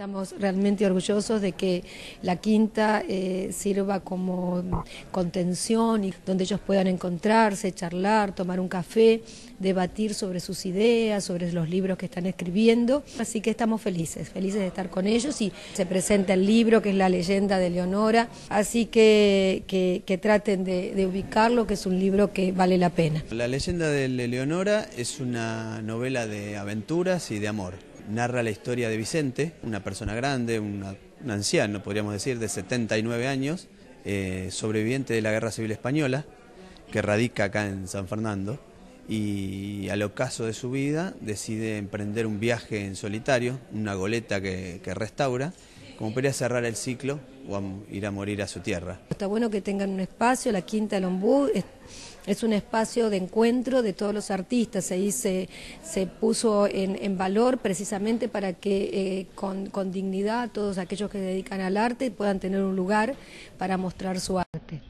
Estamos realmente orgullosos de que la quinta eh, sirva como contención y donde ellos puedan encontrarse, charlar, tomar un café, debatir sobre sus ideas, sobre los libros que están escribiendo. Así que estamos felices, felices de estar con ellos y se presenta el libro que es La leyenda de Leonora. Así que que, traten de ubicarlo, que es un libro que vale la pena. La leyenda de Leonora es una novela de aventuras y de amor narra la historia de Vicente, una persona grande, un anciano, podríamos decir, de 79 años, eh, sobreviviente de la Guerra Civil Española, que radica acá en San Fernando, y al ocaso de su vida decide emprender un viaje en solitario, una goleta que restaura, como para cerrar el ciclo o ir a morir a su tierra. Está bueno que tengan un espacio, la Quinta del es, un espacio de encuentro de todos los artistas, ahí se, se puso en, en, valor precisamente para que eh, con, con dignidad todos aquellos que se dedican al arte puedan tener un lugar para mostrar su arte.